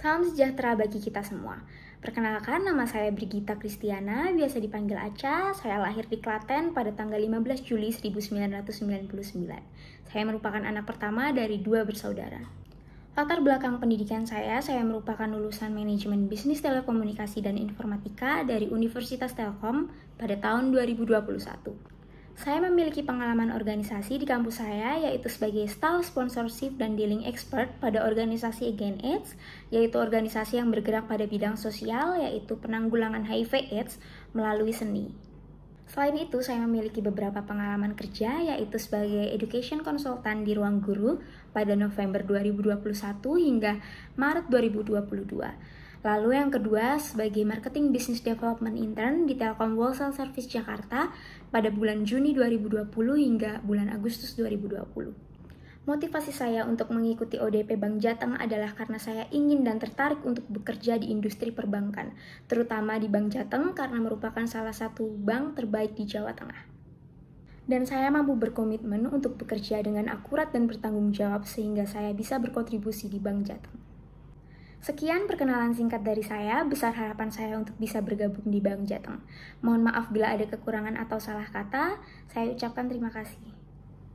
Salam sejahtera bagi kita semua. Perkenalkan, nama saya Brigita Kristiana, biasa dipanggil Aca. Saya lahir di Klaten pada tanggal 15 Juli 1999. Saya merupakan anak pertama dari dua bersaudara. Latar belakang pendidikan saya, saya merupakan lulusan manajemen bisnis telekomunikasi dan informatika dari Universitas Telkom pada tahun 2021. Saya memiliki pengalaman organisasi di kampus saya, yaitu sebagai staff sponsorship dan dealing expert pada organisasi Again AIDS, yaitu organisasi yang bergerak pada bidang sosial, yaitu penanggulangan HIV AIDS melalui seni. Selain itu, saya memiliki beberapa pengalaman kerja yaitu sebagai education consultant di Ruang Guru pada November 2021 hingga Maret 2022. Lalu yang kedua sebagai Marketing Business Development Intern di Telkom Wholesale Service Jakarta pada bulan Juni 2020 hingga bulan Agustus 2020. Motivasi saya untuk mengikuti ODP Bank Jateng adalah karena saya ingin dan tertarik untuk bekerja di industri perbankan, terutama di Bank Jateng karena merupakan salah satu bank terbaik di Jawa Tengah dan saya mampu berkomitmen untuk bekerja dengan akurat dan bertanggung jawab sehingga saya bisa berkontribusi di Bank Jateng. Sekian perkenalan singkat dari saya, besar harapan saya untuk bisa bergabung di Bank Jateng. Mohon maaf bila ada kekurangan atau salah kata, saya ucapkan terima kasih.